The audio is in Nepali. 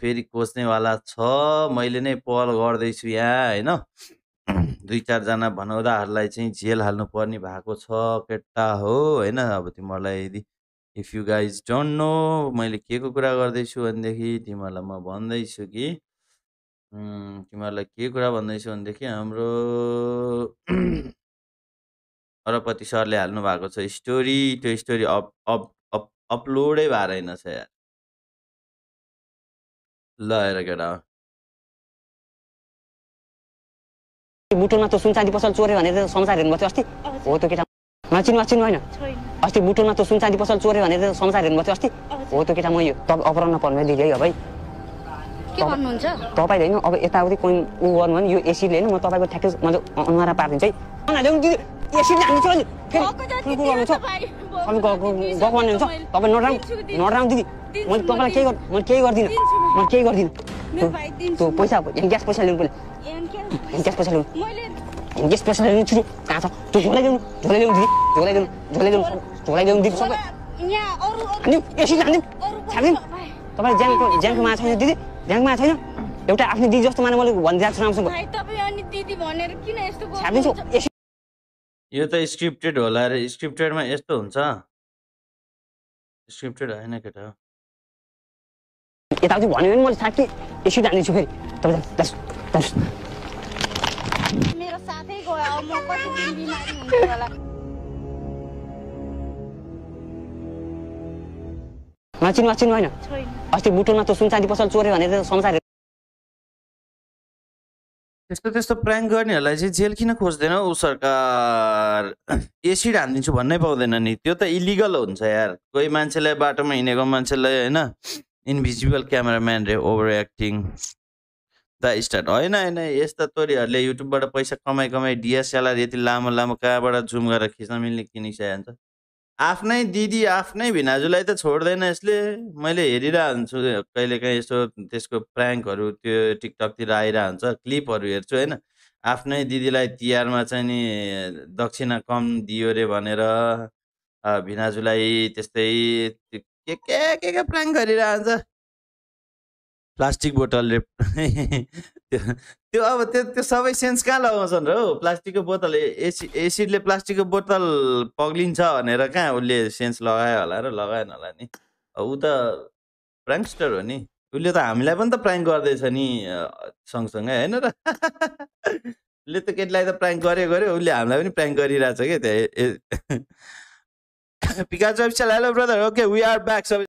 फेरि खोज्नेवाला छ मैले नै पहल गर्दैछु यहाँ होइन दुई चारजना भनौँदाहरूलाई चाहिँ झेल हाल्नुपर्ने भएको छ केटा हो होइन अब तिमीहरूलाई यदि if you guys don't know मैले के को कुरा गर्दैछु भनेदेखि तिमीहरूलाई म भन्दैछु कि तिमीहरूलाई के कुरा भन्दैछु भनेदेखि हाम्रो अरपति सरले हाल्नु भएको छ स्टोरी त्यो स्टोरी अप अप अप अपलोडै भएको रहेनछ यार गडा बुटोलमा तँ सुन चाँदी पसल चोरे भनेर संसार हेर्नुभएको थियो अस्ति हो त्यो केटा नचिन्नु चिन्नु होइन अस्ति बुटोलमा तँ सुन चाँदी पसल चोरे भनेर संसार हेर्नुभएको थियो अस्ति हो त्यो केटा म यो त अपरान्न पर्ने दिदी है अब तपाईँले होइन अब यताउति कोही ऊ गर्नु भने यो एसीले होइन म तपाईँको ठ्याक्कै मैले अनुहार पार्दिन्छु है दिदी यो सिट हामी छोरी ठुल्ठुलो गर्नु छ अब गएको हुन्छ तपाईँ नराम दिदी मैले केही गर् मैले केही गर्दिनँ त्यो पैसा ग्यास पैसा लिनु पहिले ग्यास पैसा ग्यास पैसा तपाईँ ज्याङ्क छैन दिदी ज्याङ्कमा छैन एउटा आफ्नो दिदी जस्तो माने मैले भनिदिएको छु राम्रोसँग यो त स्क्रिप्टेड होला अरे स्क्रिप्टेडमा यस्तो हुन्छ स्क्रिप्टेड होइन केटा यताउति भन्यो भने मैले साँच्ची यसरी हाल्नेछु फेरि मेरो साथै गयो म कति बिमारी हुन्छु होला माचिन माचिन होइन अस्ति बुटोलमा त सुनचाँदी पसल चोरे त संसार त्यस्तो त्यस्तो प्राङ्क गर्नेहरूलाई चाहिँ जेल किन खोज्दैन ऊ सरकार एसिड हानिदिन्छु भन्नै पाउँदैन नि त्यो त इलिगल हुन्छ यार कोही मान्छेलाई बाटोमा हिँडेको मान्छेलाई होइन इन्भिजिबल क्यामेराम्यान रे ओभर एक्टिङ द स्टार्ट होइन होइन यस्ता तोरीहरूले युट्युबबाट पैसा कमाइ कमाइ डिएसएलआर यति लामो लामो कहाँबाट जुम गरेर खिच्न मिल्ने किनिसकेको हुन्छ आफ्नै दिदी आफ्नै भिनाजुलाई त छोड्दैन यसले मैले हुन्छु कहिलेकाहीँ यसो त्यसको प्र्याङ्कहरू त्यो टिकटकतिर आइरहन्छ क्लिपहरू हेर्छु होइन आफ्नै दिदीलाई तिहारमा चाहिँ नि दक्षिणा कम दियो अरे भनेर भिनाजुलाई त्यस्तै के के के के प्र्याङ्क गरिरहन्छ प्लास्टिक बोतलले त्यो अब त्यो त्यो सबै सेन्स कहाँ लगाउँछन् र हौ प्लास्टिकको बोतल एसी एसिडले प्लास्टिकको बोतल पग्लिन्छ भनेर कहाँ उसले सेन्स लगायो होला र लगाएन होला नि ऊ त प्राङ्स्टर हो नि उसले त हामीलाई पनि त प्राङ्क गर्दैछ नि सँगसँगै होइन र उसले त केटीलाई त प्राङ्क गऱ्यो गऱ्यो उसले हामीलाई पनि प्राङ्क गरिरहेछ क्या त्यहाँ hello brother okay we are back सबै